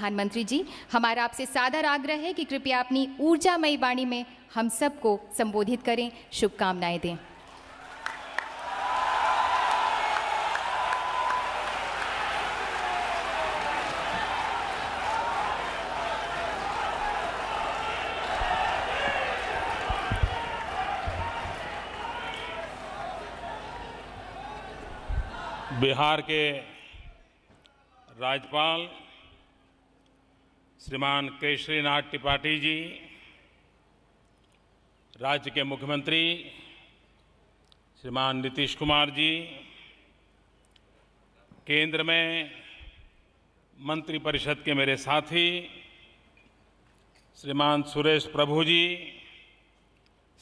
प्रधानमंत्री जी हमारा आपसे सादर आग्रह है कि कृपया अपनी ऊर्जामयी वाणी में हम सबको संबोधित करें शुभकामनाएं दें बिहार के राज्यपाल श्रीमान केशरीनाथ त्रिपाठी जी राज्य के मुख्यमंत्री श्रीमान नीतीश कुमार जी केंद्र में मंत्रिपरिषद के मेरे साथी श्रीमान सुरेश प्रभु जी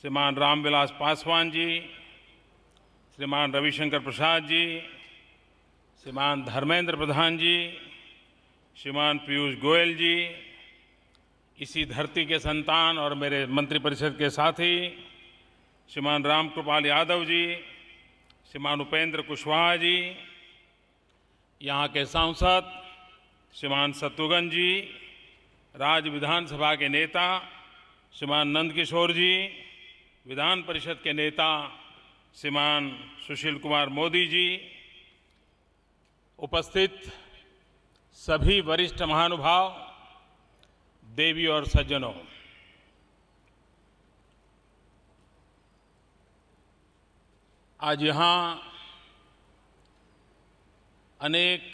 श्रीमान रामविलास पासवान जी श्रीमान रविशंकर प्रसाद जी श्रीमान धर्मेंद्र प्रधान जी श्रीमान पीयूष गोयल जी इसी धरती के संतान और मेरे मंत्रिपरिषद के साथी श्रीमान रामकृपाल यादव जी श्रीमान उपेंद्र कुशवाहा जी यहाँ के सांसद श्रीमान शत्रुघ्न जी राज्य विधानसभा के नेता श्रीमान नंदकिशोर जी विधान परिषद के नेता श्रीमान सुशील कुमार मोदी जी उपस्थित सभी वरिष्ठ महानुभाव देवी और सज्जनों आज यहाँ अनेक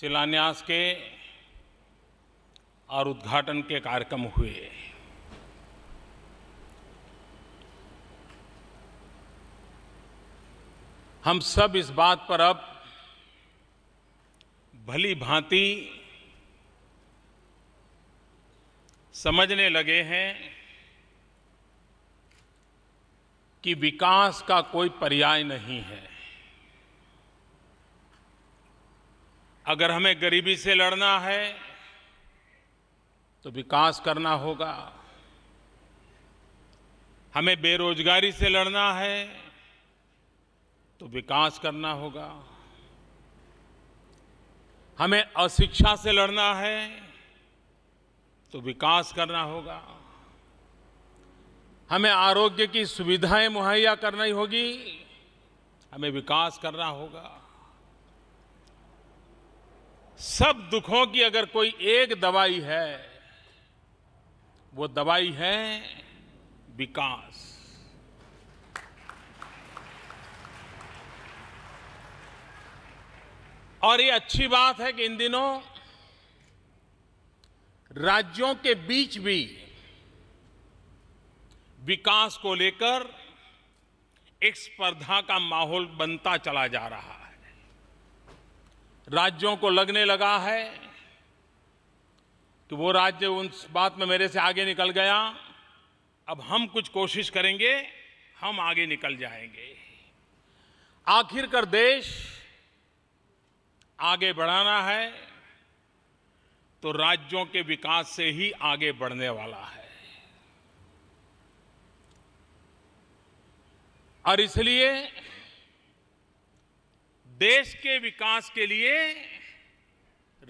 शिलान्यास के और उद्घाटन के कार्यक्रम हुए हम सब इस बात पर अब भली भांति समझने लगे हैं कि विकास का कोई पर्याय नहीं है अगर हमें गरीबी से लड़ना है तो विकास करना होगा हमें बेरोजगारी से लड़ना है तो विकास करना होगा हमें अशिक्षा से लड़ना है तो विकास करना होगा हमें आरोग्य की सुविधाएं मुहैया करनी होगी हमें विकास करना होगा सब दुखों की अगर कोई एक दवाई है वो दवाई है विकास और ये अच्छी बात है कि इन दिनों राज्यों के बीच भी विकास को लेकर एक स्पर्धा का माहौल बनता चला जा रहा है राज्यों को लगने लगा है कि वो राज्य उन बात में मेरे से आगे निकल गया अब हम कुछ कोशिश करेंगे हम आगे निकल जाएंगे आखिरकार देश आगे बढ़ाना है तो राज्यों के विकास से ही आगे बढ़ने वाला है और इसलिए देश के विकास के लिए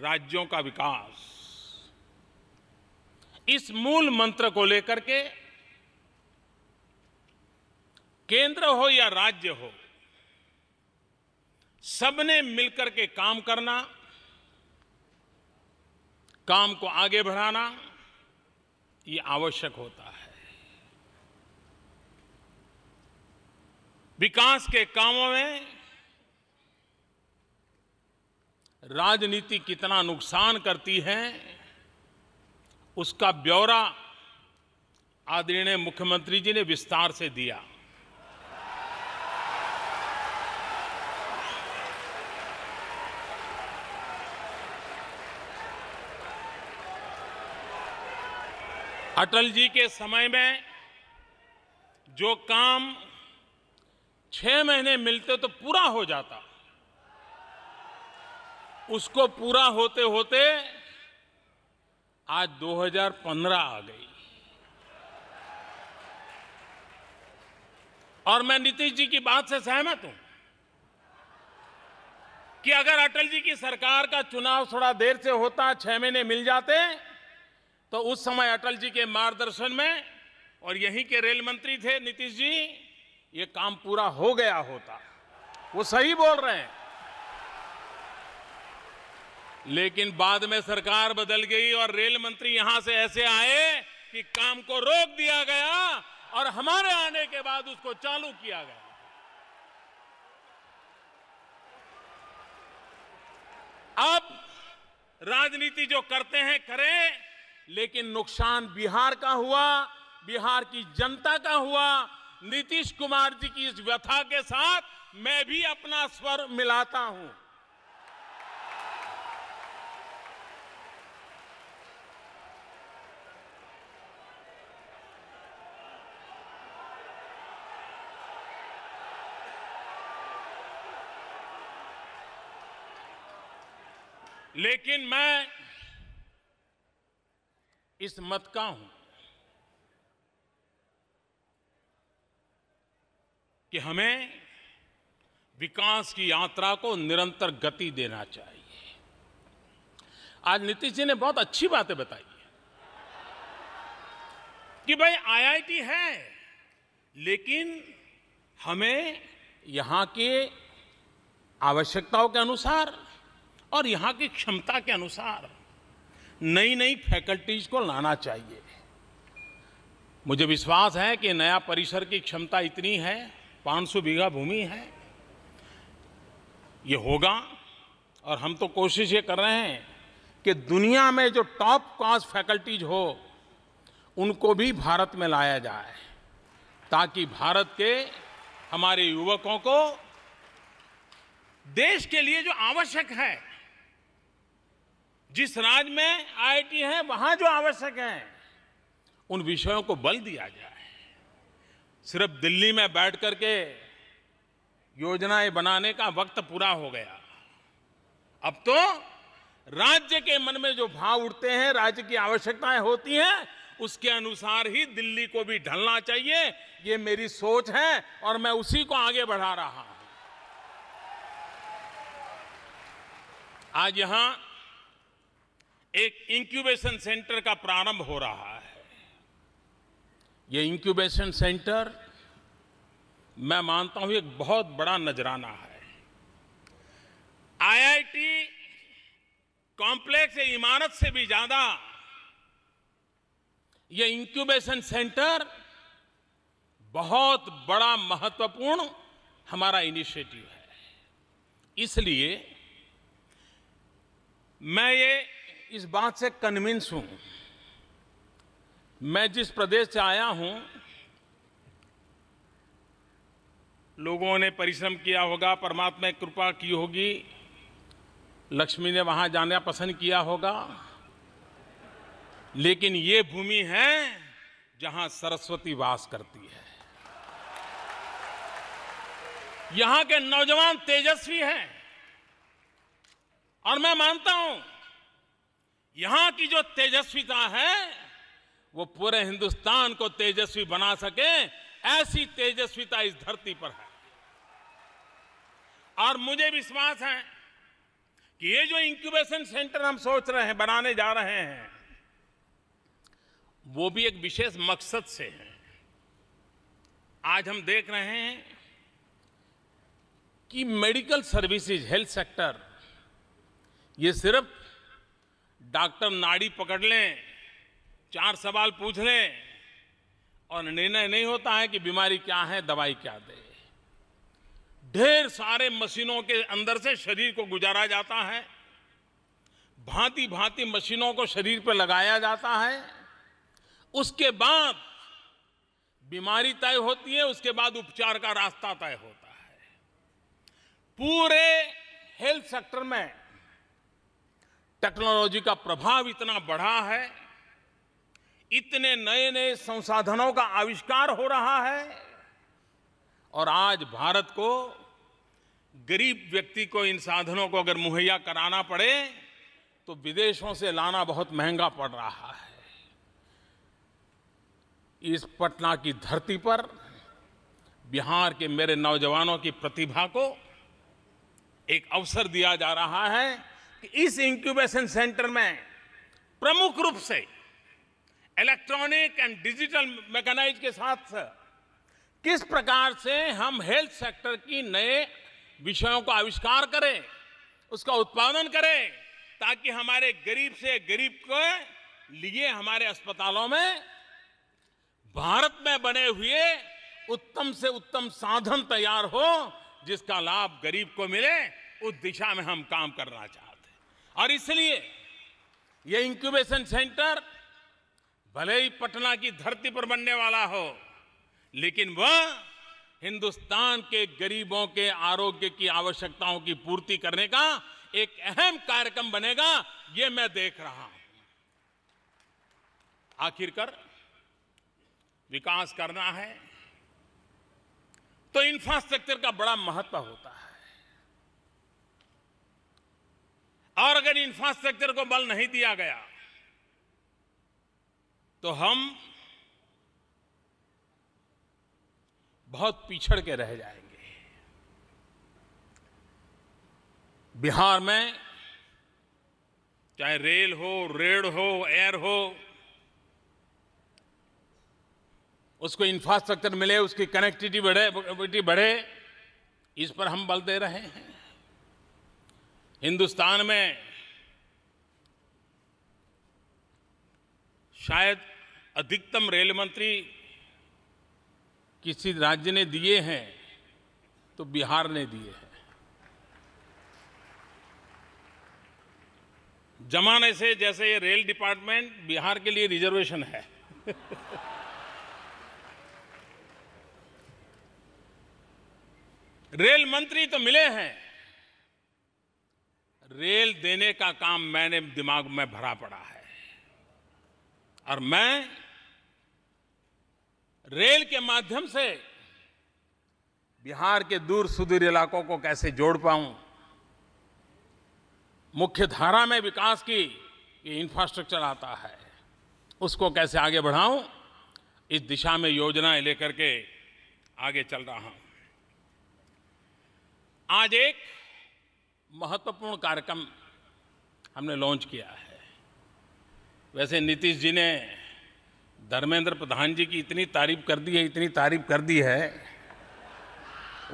राज्यों का विकास इस मूल मंत्र को लेकर के केंद्र हो या राज्य हो सबने मिलकर के काम करना काम को आगे बढ़ाना ये आवश्यक होता है विकास के कामों में राजनीति कितना नुकसान करती है उसका ब्यौरा आदरणीय मुख्यमंत्री जी ने विस्तार से दिया अटल जी के समय में जो काम छह महीने मिलते तो पूरा हो जाता उसको पूरा होते होते आज 2015 आ गई और मैं नीतीश जी की बात से सहमत हूं कि अगर अटल जी की सरकार का चुनाव थोड़ा देर से होता छह महीने मिल जाते तो उस समय अटल जी के मार्गदर्शन में और यहीं के रेल मंत्री थे नीतीश जी ये काम पूरा हो गया होता वो सही बोल रहे हैं लेकिन बाद में सरकार बदल गई और रेल मंत्री यहां से ऐसे आए कि काम को रोक दिया गया और हमारे आने के बाद उसको चालू किया गया अब राजनीति जो करते हैं करें लेकिन नुकसान बिहार का हुआ बिहार की जनता का हुआ नीतीश कुमार जी की इस व्यथा के साथ मैं भी अपना स्वर मिलाता हूं लेकिन मैं इस मत का हूं कि हमें विकास की यात्रा को निरंतर गति देना चाहिए आज नीतीश जी ने बहुत अच्छी बातें बताई कि भाई आईआईटी है लेकिन हमें यहां के आवश्यकताओं के अनुसार और यहां की क्षमता के अनुसार नई नई फैकल्टीज को लाना चाहिए मुझे विश्वास है कि नया परिसर की क्षमता इतनी है 500 बीघा भूमि है ये होगा और हम तो कोशिश ये कर रहे हैं कि दुनिया में जो टॉप क्लास फैकल्टीज हो उनको भी भारत में लाया जाए ताकि भारत के हमारे युवकों को देश के लिए जो आवश्यक है जिस राज्य में आईटी है वहां जो आवश्यक है उन विषयों को बल दिया जाए सिर्फ दिल्ली में बैठ करके योजनाएं बनाने का वक्त पूरा हो गया अब तो राज्य के मन में जो भाव उठते हैं राज्य की आवश्यकताएं होती हैं उसके अनुसार ही दिल्ली को भी ढलना चाहिए ये मेरी सोच है और मैं उसी को आगे बढ़ा रहा हूं आज यहां एक इंक्यूबेशन सेंटर का प्रारंभ हो रहा है ये इंक्यूबेशन सेंटर मैं मानता हूं एक बहुत बड़ा नजराना है आईआईटी कॉम्प्लेक्स इमारत से भी ज्यादा ये इंक्यूबेशन सेंटर बहुत बड़ा महत्वपूर्ण हमारा इनिशिएटिव है इसलिए मैं ये इस बात से कन्विंस हूं मैं जिस प्रदेश से आया हूं लोगों ने परिश्रम किया होगा परमात्मा की कृपा की होगी लक्ष्मी ने वहां जाना पसंद किया होगा लेकिन ये भूमि है जहां सरस्वती वास करती है यहां के नौजवान तेजस्वी हैं और मैं मानता हूं यहां की जो तेजस्विता है वो पूरे हिंदुस्तान को तेजस्वी बना सके ऐसी तेजस्विता इस धरती पर है और मुझे विश्वास है कि ये जो इंक्यूबेशन सेंटर हम सोच रहे हैं बनाने जा रहे हैं वो भी एक विशेष मकसद से है आज हम देख रहे हैं कि मेडिकल सर्विसेज हेल्थ सेक्टर ये सिर्फ डॉक्टर नाड़ी पकड़ लें चार सवाल पूछ लें और निर्णय नहीं होता है कि बीमारी क्या है दवाई क्या दे ढेर सारे मशीनों के अंदर से शरीर को गुजारा जाता है भांति भांति मशीनों को शरीर पर लगाया जाता है उसके बाद बीमारी तय होती है उसके बाद उपचार का रास्ता तय होता है पूरे हेल्थ सेक्टर में टेक्नोलॉजी का प्रभाव इतना बढ़ा है इतने नए नए संसाधनों का आविष्कार हो रहा है और आज भारत को गरीब व्यक्ति को इन साधनों को अगर मुहैया कराना पड़े तो विदेशों से लाना बहुत महंगा पड़ रहा है इस पटना की धरती पर बिहार के मेरे नौजवानों की प्रतिभा को एक अवसर दिया जा रहा है कि इस इंक्यूबेशन सेंटर में प्रमुख रूप से इलेक्ट्रॉनिक एंड डिजिटल मैकेनाइज के साथ किस प्रकार से हम हेल्थ सेक्टर की नए विषयों का आविष्कार करें उसका उत्पादन करें ताकि हमारे गरीब से गरीब को लिए हमारे अस्पतालों में भारत में बने हुए उत्तम से उत्तम साधन तैयार हो जिसका लाभ गरीब को मिले उस दिशा में हम काम करना चाहते और इसलिए ये इंक्यूबेशन सेंटर भले ही पटना की धरती पर बनने वाला हो लेकिन वह हिंदुस्तान के गरीबों के आरोग्य की आवश्यकताओं की पूर्ति करने का एक अहम कार्यक्रम बनेगा ये मैं देख रहा हूं आखिरकार विकास करना है तो इंफ्रास्ट्रक्चर का बड़ा महत्व होता है और अगर इंफ्रास्ट्रक्चर को बल नहीं दिया गया तो हम बहुत पिछड़ के रह जाएंगे बिहार में चाहे रेल हो रेड हो एयर हो उसको इंफ्रास्ट्रक्चर मिले उसकी कनेक्टिविटी बढ़े बढ़े इस पर हम बल दे रहे हैं हिंदुस्तान में शायद अधिकतम रेल मंत्री किसी राज्य ने दिए हैं तो बिहार ने दिए हैं जमाने से जैसे ये रेल डिपार्टमेंट बिहार के लिए रिजर्वेशन है रेल मंत्री तो मिले हैं रेल देने का काम मैंने दिमाग में भरा पड़ा है और मैं रेल के माध्यम से बिहार के दूर सुदूर इलाकों को कैसे जोड़ पाऊं मुख्य धारा में विकास की ये इंफ्रास्ट्रक्चर आता है उसको कैसे आगे बढ़ाऊं इस दिशा में योजनाएं लेकर के आगे चल रहा हूं आज एक महत्वपूर्ण कार्यक्रम हमने लॉन्च किया है वैसे नीतीश जी ने धर्मेंद्र प्रधान जी की इतनी तारीफ कर दी है इतनी तारीफ कर दी है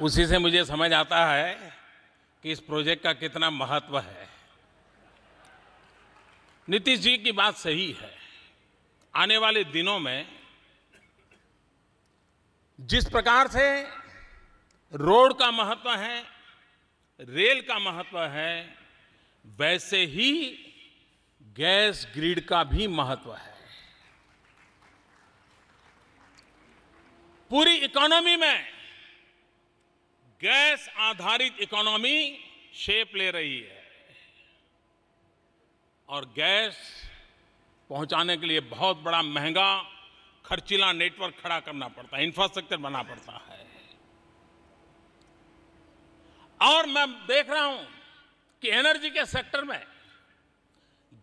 उसी से मुझे समझ आता है कि इस प्रोजेक्ट का कितना महत्व है नीतीश जी की बात सही है आने वाले दिनों में जिस प्रकार से रोड का महत्व है रेल का महत्व है वैसे ही गैस ग्रिड का भी महत्व है पूरी इकोनॉमी में गैस आधारित इकोनॉमी शेप ले रही है और गैस पहुंचाने के लिए बहुत बड़ा महंगा खर्चीला नेटवर्क खड़ा करना पड़ता है इंफ्रास्ट्रक्चर बना पड़ता है और मैं देख रहा हूं कि एनर्जी के सेक्टर में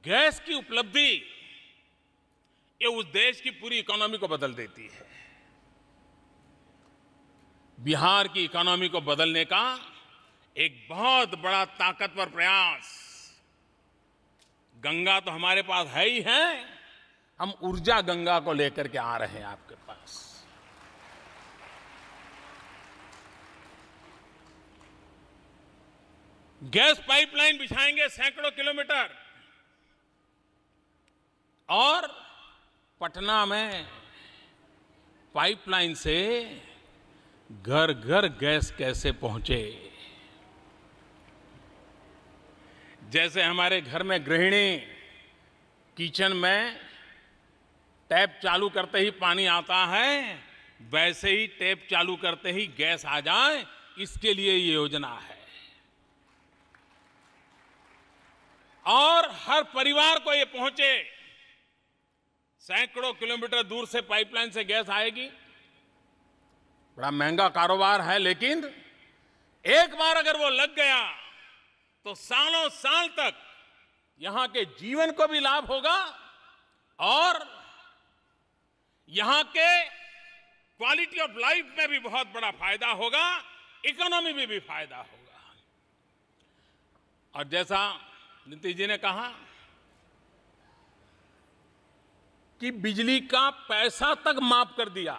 गैस की उपलब्धि ये उस देश की पूरी इकोनॉमी को बदल देती है बिहार की इकोनॉमी को बदलने का एक बहुत बड़ा ताकतवर प्रयास गंगा तो हमारे पास है ही है हम ऊर्जा गंगा को लेकर के आ रहे हैं आपके गैस पाइपलाइन बिछाएंगे सैकड़ों किलोमीटर और पटना में पाइपलाइन से घर घर गैस कैसे पहुंचे जैसे हमारे घर में गृहिणी किचन में टैप चालू करते ही पानी आता है वैसे ही टैप चालू करते ही गैस आ जाए इसके लिए ये योजना है और हर परिवार को ये पहुंचे सैकड़ों किलोमीटर दूर से पाइपलाइन से गैस आएगी बड़ा महंगा कारोबार है लेकिन एक बार अगर वो लग गया तो सालों साल तक यहां के जीवन को भी लाभ होगा और यहां के क्वालिटी ऑफ लाइफ में भी बहुत बड़ा फायदा होगा इकोनॉमी में भी फायदा होगा और जैसा नीतीश जी ने कहा कि बिजली का पैसा तक माफ कर दिया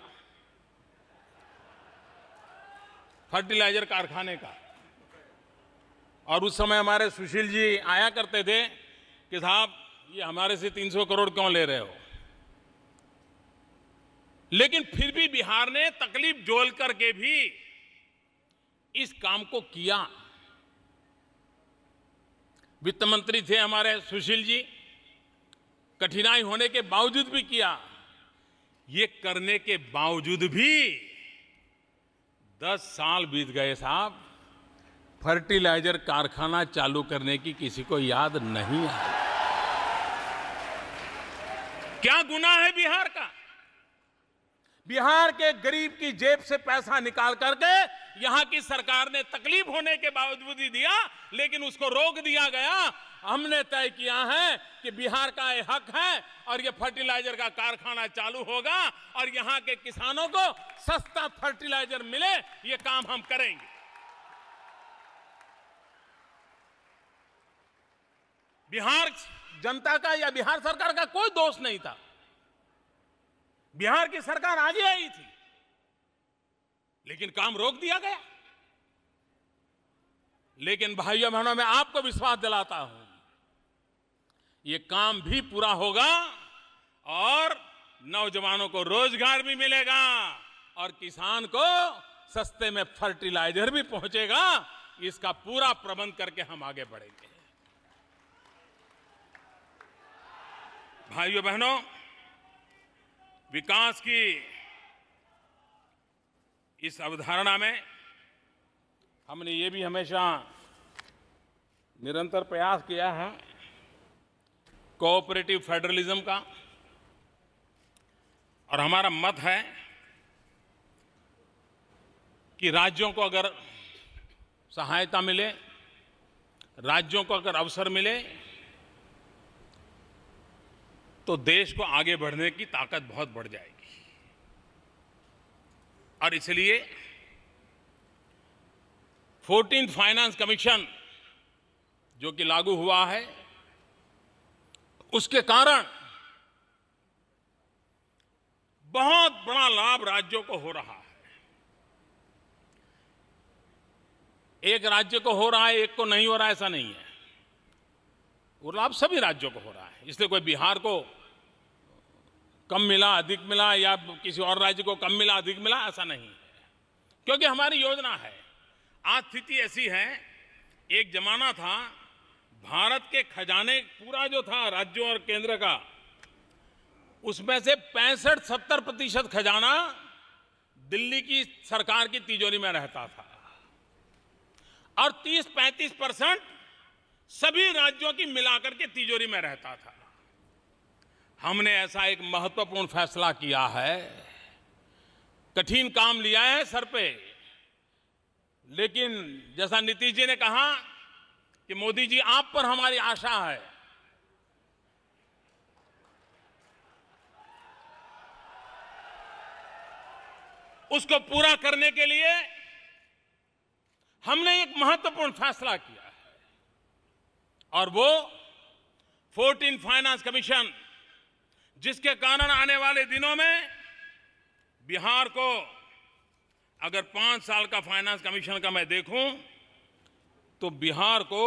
फर्टिलाइजर कारखाने का और उस समय हमारे सुशील जी आया करते थे कि साहब ये हमारे से 300 करोड़ क्यों ले रहे हो लेकिन फिर भी बिहार ने तकलीफ जोल करके भी इस काम को किया वित्त मंत्री थे हमारे सुशील जी कठिनाई होने के बावजूद भी किया ये करने के बावजूद भी दस साल बीत गए साहब फर्टिलाइजर कारखाना चालू करने की किसी को याद नहीं आई क्या गुना है बिहार का बिहार के गरीब की जेब से पैसा निकाल करके यहां की सरकार ने तकलीफ होने के बावजूद ही दिया लेकिन उसको रोक दिया गया हमने तय किया है कि बिहार का यह हक है और ये फर्टिलाइजर का कारखाना चालू होगा और यहाँ के किसानों को सस्ता फर्टिलाइजर मिले ये काम हम करेंगे बिहार जनता का या बिहार सरकार का कोई दोष नहीं था बिहार की सरकार आगे आई थी लेकिन काम रोक दिया गया लेकिन भाइयों बहनों में आपको विश्वास दिलाता हूं ये काम भी पूरा होगा और नौजवानों को रोजगार भी मिलेगा और किसान को सस्ते में फर्टिलाइजर भी पहुंचेगा इसका पूरा प्रबंध करके हम आगे बढ़ेंगे भाइयों बहनों विकास की इस अवधारणा में हमने ये भी हमेशा निरंतर प्रयास किया है कोऑपरेटिव फेडरलिज्म का और हमारा मत है कि राज्यों को अगर सहायता मिले राज्यों को अगर अवसर मिले तो देश को आगे बढ़ने की ताकत बहुत बढ़ जाएगी और इसलिए फोर्टीन फाइनेंस कमीशन जो कि लागू हुआ है उसके कारण बहुत बड़ा लाभ राज्यों को हो रहा है एक राज्य को हो रहा है एक को नहीं हो रहा है ऐसा नहीं है वो लाभ सभी राज्यों को हो रहा है इसलिए कोई बिहार को कम मिला अधिक मिला या किसी और राज्य को कम मिला अधिक मिला ऐसा नहीं है क्योंकि हमारी योजना है आज स्थिति ऐसी है एक जमाना था भारत के खजाने पूरा जो था राज्यों और केंद्र का उसमें से पैंसठ सत्तर प्रतिशत खजाना दिल्ली की सरकार की तिजोरी में रहता था और 30-35 परसेंट सभी राज्यों की मिलाकर के तिजोरी में रहता था हमने ऐसा एक महत्वपूर्ण फैसला किया है कठिन काम लिया है सर पे लेकिन जैसा नीतीश जी ने कहा कि मोदी जी आप पर हमारी आशा है उसको पूरा करने के लिए हमने एक महत्वपूर्ण फैसला किया और वो 14 फाइनेंस कमीशन जिसके कारण आने वाले दिनों में बिहार को अगर पांच साल का फाइनेंस कमीशन का मैं देखूं तो बिहार को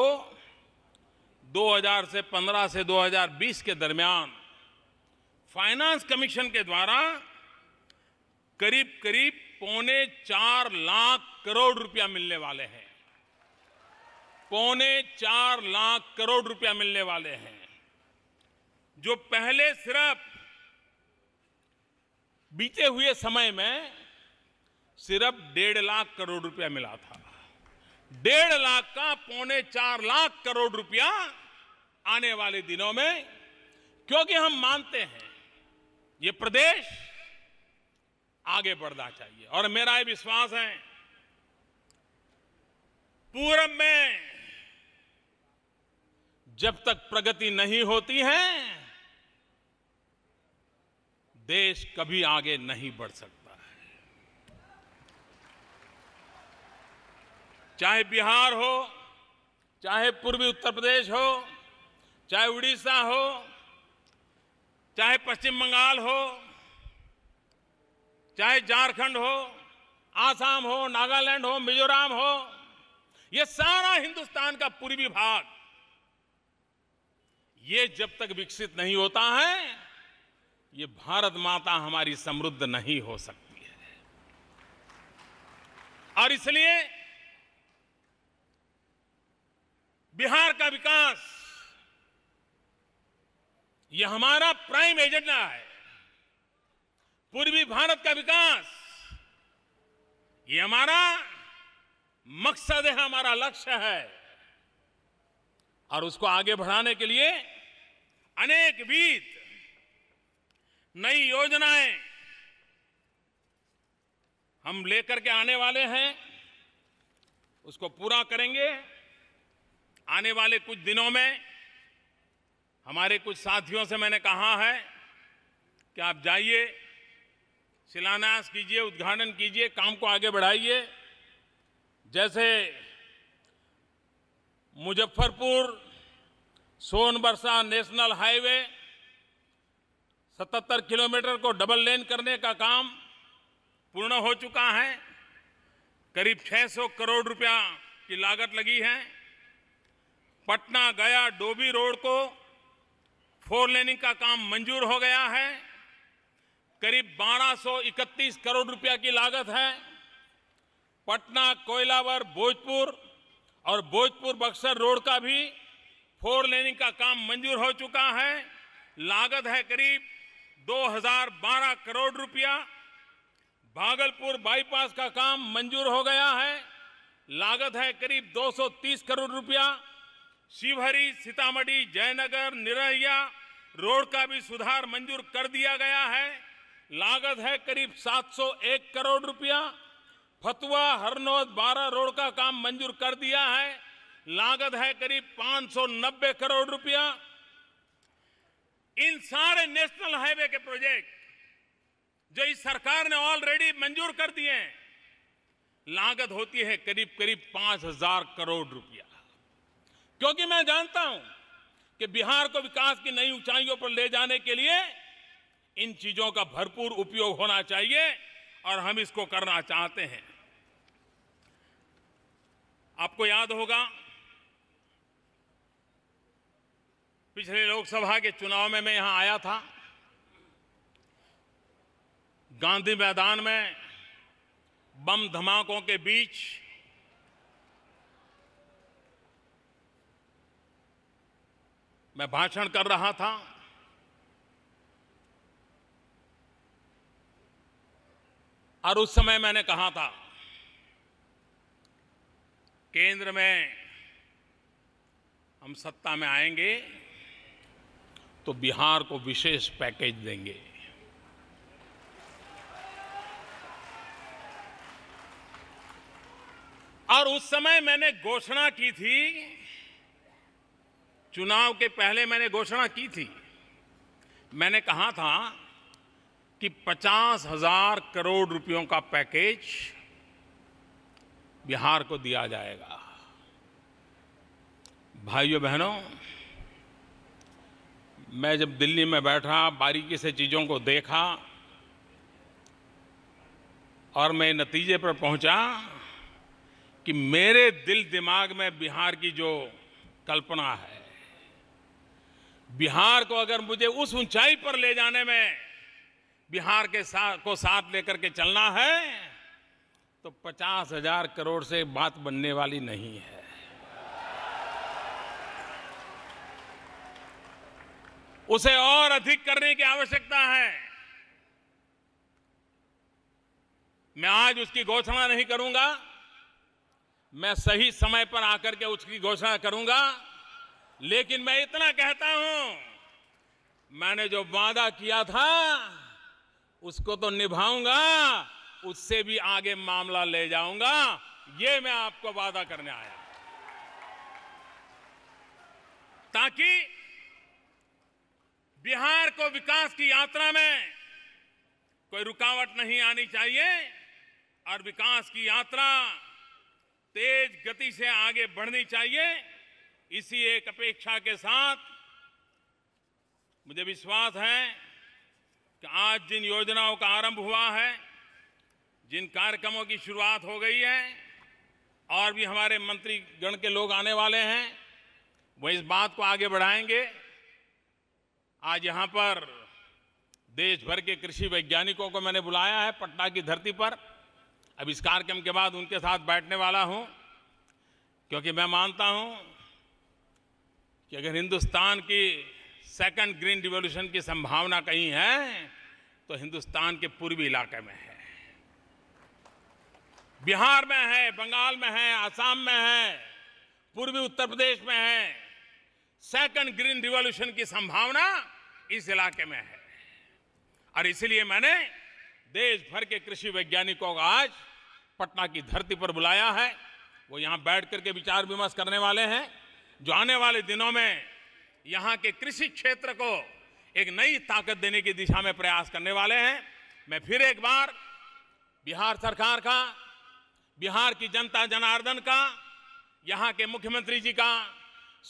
2000 से 15 से 2020 के दरमियान फाइनेंस कमीशन के द्वारा करीब करीब पौने चार लाख करोड़ रुपया मिलने वाले हैं पौने चार लाख करोड़ रुपया मिलने वाले हैं जो पहले सिर्फ बीते हुए समय में सिर्फ डेढ़ लाख करोड़ रुपया मिला था डेढ़ लाख का पौने चार लाख करोड़ रुपया आने वाले दिनों में क्योंकि हम मानते हैं ये प्रदेश आगे बढ़ना चाहिए और मेरा ये विश्वास है पूरब में जब तक प्रगति नहीं होती है देश कभी आगे नहीं बढ़ सकता है चाहे बिहार हो चाहे पूर्वी उत्तर प्रदेश हो चाहे उड़ीसा हो चाहे पश्चिम बंगाल हो चाहे झारखंड हो आसाम हो नागालैंड हो मिजोराम हो ये सारा हिंदुस्तान का पूर्वी भाग ये जब तक विकसित नहीं होता है ये भारत माता हमारी समृद्ध नहीं हो सकती है और इसलिए बिहार का विकास ये हमारा प्राइम एजेंडा है पूर्वी भारत का विकास ये हमारा मकसद है हमारा लक्ष्य है और उसको आगे बढ़ाने के लिए बीत नई योजनाएं हम लेकर के आने वाले हैं उसको पूरा करेंगे आने वाले कुछ दिनों में हमारे कुछ साथियों से मैंने कहा है कि आप जाइए शिलान्यास कीजिए उद्घाटन कीजिए काम को आगे बढ़ाइए जैसे Muzaffarpur Sonbarsa national highway 77 kilometre को डबल लेन करने का काम पूर्ण हो चुका है करीब 600 करोड़ रुपया की लागत लगी है पटना गया डोबी रोड को फोर लेनिंग का काम मंजूर हो गया है करीब 1231 करोड़ रुपया की लागत है पटना कोयलावर भोजपुर और भोजपुर बक्सर रोड का भी फोर लेनिंग का काम मंजूर हो चुका है लागत है करीब 2012 करोड़ रुपया भागलपुर बाईपास का काम मंजूर हो गया है लागत है करीब 230 करोड़ रुपया शिवहरी सीतामढ़ी जयनगर निरहिया रोड का भी सुधार मंजूर कर दिया गया है लागत है करीब 701 करोड़ रुपया फतवा हरनौद बारह रोड का काम मंजूर कर दिया है लागत है करीब 590 करोड़ रुपया इन सारे नेशनल हाईवे के प्रोजेक्ट जो इस सरकार ने ऑलरेडी मंजूर कर दिए हैं लागत होती है करीब करीब 5000 करोड़ रुपया क्योंकि मैं जानता हूं कि बिहार को विकास की नई ऊंचाइयों पर ले जाने के लिए इन चीजों का भरपूर उपयोग होना चाहिए और हम इसको करना चाहते हैं आपको याद होगा पिछले लोकसभा के चुनाव में मैं यहां आया था गांधी मैदान में बम धमाकों के बीच मैं भाषण कर रहा था और उस समय मैंने कहा था केंद्र में हम सत्ता में आएंगे तो बिहार को विशेष पैकेज देंगे और उस समय मैंने घोषणा की थी चुनाव के पहले मैंने घोषणा की थी मैंने कहा था कि पचास हजार करोड़ रुपयों का पैकेज बिहार को दिया जाएगा भाइयों बहनों मैं जब दिल्ली में बैठा बारीकी से चीज़ों को देखा और मैं नतीजे पर पहुंचा कि मेरे दिल दिमाग में बिहार की जो कल्पना है बिहार को अगर मुझे उस ऊंचाई पर ले जाने में बिहार के साथ को साथ लेकर के चलना है तो पचास हजार करोड़ से बात बनने वाली नहीं है उसे और अधिक करने की आवश्यकता है मैं आज उसकी घोषणा नहीं करूंगा मैं सही समय पर आकर के उसकी घोषणा करूंगा लेकिन मैं इतना कहता हूं मैंने जो वादा किया था उसको तो निभाऊंगा उससे भी आगे मामला ले जाऊंगा ये मैं आपको वादा करने आया ताकि बिहार को विकास की यात्रा में कोई रुकावट नहीं आनी चाहिए और विकास की यात्रा तेज गति से आगे बढ़नी चाहिए इसी एक अपेक्षा के साथ मुझे विश्वास है कि आज जिन योजनाओं का आरंभ हुआ है जिन कार्यक्रमों की शुरुआत हो गई है और भी हमारे मंत्रीगण के लोग आने वाले हैं वो इस बात को आगे बढ़ाएंगे आज यहां पर देश भर के कृषि वैज्ञानिकों को मैंने बुलाया है पटना की धरती पर अब इस कार्यक्रम के बाद उनके साथ बैठने वाला हूं क्योंकि मैं मानता हूं कि अगर हिंदुस्तान की सेकंड ग्रीन रिवोल्यूशन की संभावना कहीं है तो हिंदुस्तान के पूर्वी इलाके में है बिहार में है बंगाल में है आसाम में है पूर्वी उत्तर प्रदेश में है सेकंड ग्रीन रिवोल्यूशन की संभावना इस इलाके में है और इसलिए मैंने देश भर के कृषि वैज्ञानिकों को आज पटना की धरती पर बुलाया है वो यहाँ बैठ करके विचार विमर्श करने वाले हैं जो आने वाले दिनों में यहाँ के कृषि क्षेत्र को एक नई ताकत देने की दिशा में प्रयास करने वाले हैं मैं फिर एक बार बिहार सरकार का बिहार की जनता जनार्दन का यहाँ के मुख्यमंत्री जी का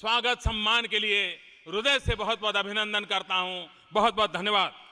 स्वागत सम्मान के लिए हृदय से बहुत बहुत अभिनंदन करता हूं बहुत बहुत धन्यवाद